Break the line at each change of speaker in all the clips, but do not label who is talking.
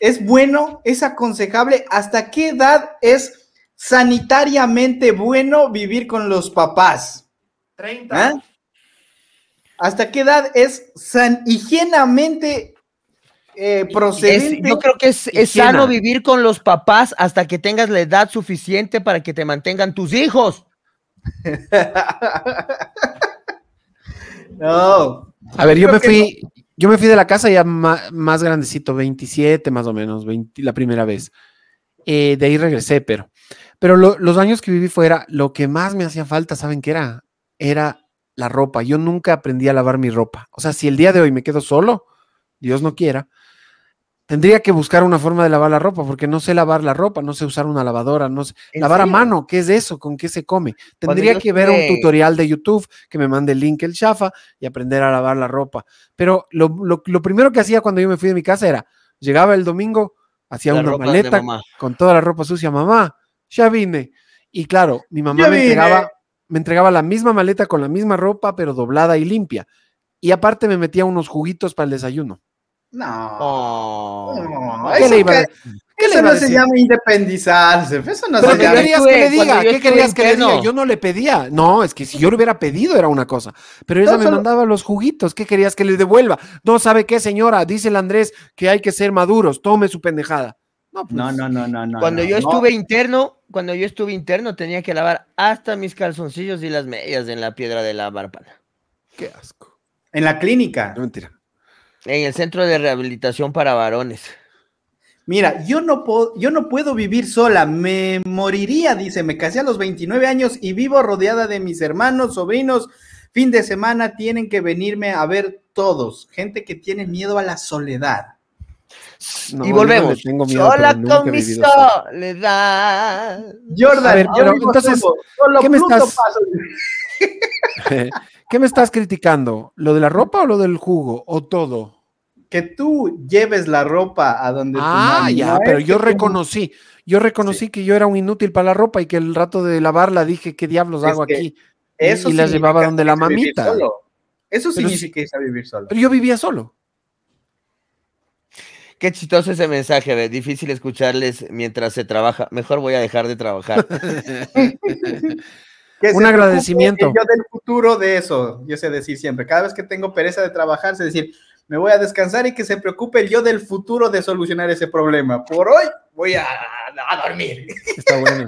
¿Es bueno? ¿Es aconsejable? ¿Hasta qué edad es sanitariamente bueno vivir con los papás?
30. ¿Ah?
¿Hasta qué edad es san higienamente eh, procedente? yo creo que es, es, sano
vivir con los papás hasta que tengas la edad suficiente para que te mantengan tus hijos.
no. A ver, yo, me fui,
yo me fui de la casa ya más, grandecito, 27 más o menos, 20, la primera vez. Eh, de ahí regresé, pero, pero los años que viví fuera, lo que más me hacía falta, ¿saben qué era? Era la ropa. Yo nunca aprendí a lavar mi ropa. O sea, si el día de hoy me quedo solo, Dios no quiera, Tendría que buscar una forma de lavar la ropa, porque no sé lavar la ropa, no sé usar una lavadora, no sé. Lavar a mano, ¿qué es eso? ¿Con qué se come? Tendría que ver un tutorial de YouTube que me mande el link el chafa y aprender a lavar la ropa. Pero lo, primero que hacía cuando yo me fui de mi casa era, llegaba el domingo, hacía una maleta con toda la ropa sucia, mamá, ya vine. Y claro, mi mamá me entregaba, me entregaba la misma maleta con la misma ropa, pero doblada y limpia. Y aparte me metía unos juguitos para el desayuno.
No. eso, ¿Qué no se llama
independizarse. Eso ¿Querías que le diga? ¿Qué querías que le diga? Yo no le pedía. No, es que si yo le hubiera pedido era una cosa. Pero ella me mandaba los juguitos. ¿Qué querías que le devuelva? No, ¿sabe qué, señora? Dice el Andrés que hay que ser maduros. Tome su pendejada. No, pues. no, no, no, no, Cuando yo estuve
interno, cuando yo estuve interno tenía que lavar hasta mis calzoncillos y las medias en la piedra de la bárbara Qué asco. En la clínica. No, mentira. En el centro de rehabilitación para varones.
Mira, yo no, puedo, yo no puedo vivir sola, me moriría, dice, me casé a los 29 años y vivo rodeada de mis hermanos, sobrinos. Fin de semana tienen que venirme a ver todos, gente que tiene miedo a la soledad.
y
volvemos. sola con mi
soledad. Jordan, pero, ¿qué me estás...
¿Qué me estás criticando? ¿Lo de la ropa o lo del jugo? ¿O todo? Que tú lleves la ropa a donde Ah, ya, pero yo reconocí, yo reconocí que yo era un inútil para la ropa y que el rato de lavarla dije, ¿qué diablos hago aquí? Eso y la llevaba donde la mamita.
Eso significa
que que a vivir solo. Pero yo vivía solo.
Qué chistoso ese mensaje, ¿ve? difícil escucharles mientras se trabaja. Mejor voy a dejar de trabajar.
un agradecimiento. Yo del futuro de eso, yo sé decir siempre, cada vez que tengo pereza de trabajar, sé decir, me voy a descansar y que se preocupe el yo del futuro de solucionar ese problema. Por hoy
voy a, dormir.
Está bueno,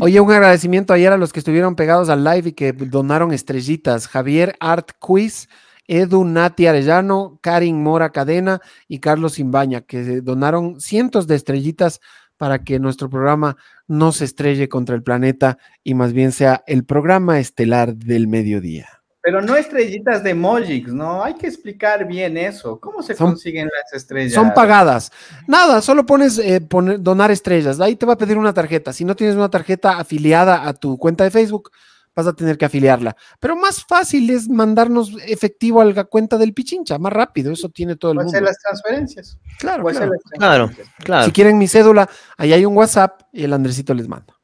Oye, un agradecimiento ayer a los que estuvieron pegados al live y que donaron estrellitas. Javier Art Quiz, Edu Nati Arellano, Karin Mora Cadena y Carlos Simbaña que donaron cientos de estrellitas para que nuestro programa no se estrelle contra el planeta y más bien sea el programa estelar del mediodía.
Pero no estrellitas de Mojix, ¿no? Hay que explicar bien eso. ¿Cómo se consiguen las estrellas? Son pagadas.
Nada, solo pones eh, poner, donar estrellas. Ahí te va a pedir una tarjeta. Si no tienes una tarjeta afiliada a tu cuenta de Facebook, vas a tener que afiliarla. Pero más fácil es mandarnos efectivo a la cuenta del Pichincha, más rápido, eso tiene todo el mundo. Hacer las transferencias. Claro, claro. las transferencias. claro, Si quieren mi cédula, ahí hay un WhatsApp y el Andresito les manda.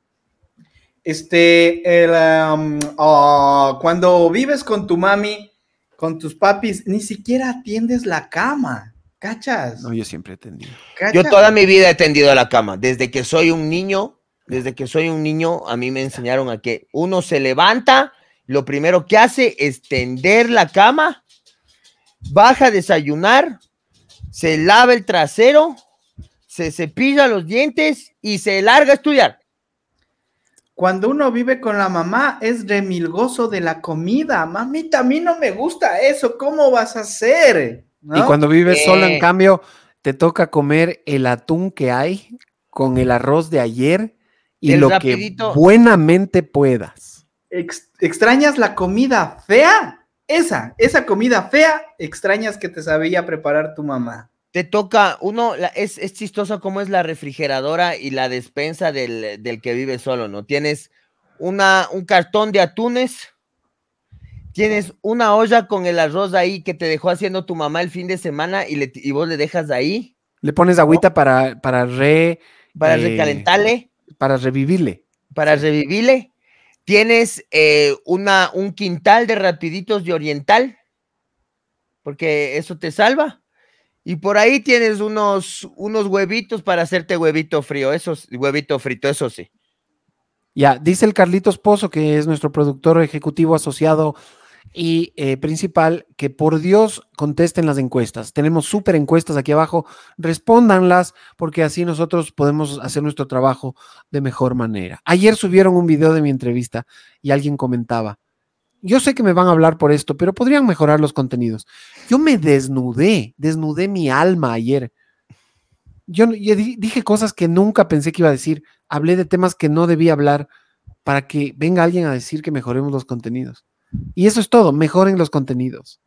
Este, um, ah, cuando vives con tu mami, con tus papis, ni siquiera atiendes la cama. ¿Cachas?
No, yo siempre he atendido. Yo toda mi vida he tendido la cama. Desde que soy un niño, desde que soy un niño, a mí me enseñaron a que uno se levanta, lo primero que hace es tender la cama, baja a desayunar, se lava el trasero, se cepilla los dientes y se larga a estudiar.
Cuando uno vive con la mamá es gozo de la comida. Mamita, a mí no me gusta eso. ¿Cómo vas a hacer? Y cuando vives solo, en eh.
cambio, te toca comer el atún que hay con el arroz de ayer y lo que buenamente puedas. ¿Extrañas la
comida fea? Esa, esa comida fea, extrañas que te sabía preparar tu mamá.
Te toca, uno, es, es, chistoso cómo es la refrigeradora y la despensa del, que vive solo, ¿no? Tienes una, un cartón de atunes, tienes una olla con el arroz ahí que te dejó haciendo tu mamá el fin de semana y, le, vos le dejas ahí. Le pones agüita para, para re... Para eh, recalentarle para revivirle. Para revivirle. Tienes eh, una, un quintal de rapiditos de oriental, porque eso te salva. Y por ahí tienes unos, unos huevitos para hacerte huevito frío, eso, huevito frito, eso sí.
Ya, dice el Carlitos Pozo, que es nuestro productor ejecutivo asociado y eh, principal, que por Dios contesten las encuestas. Tenemos súper encuestas aquí abajo, respóndanlas porque así nosotros podemos hacer nuestro trabajo de mejor manera. Ayer subieron un video de mi entrevista y alguien comentaba, yo sé que me van a hablar por esto, pero podrían mejorar los contenidos. Yo me desnudé, desnudé mi alma ayer. Yo, yo dije cosas que nunca pensé que iba a decir, hablé de temas que no debía hablar para que venga alguien a decir que mejoremos los contenidos. Y eso es todo, mejoren los contenidos.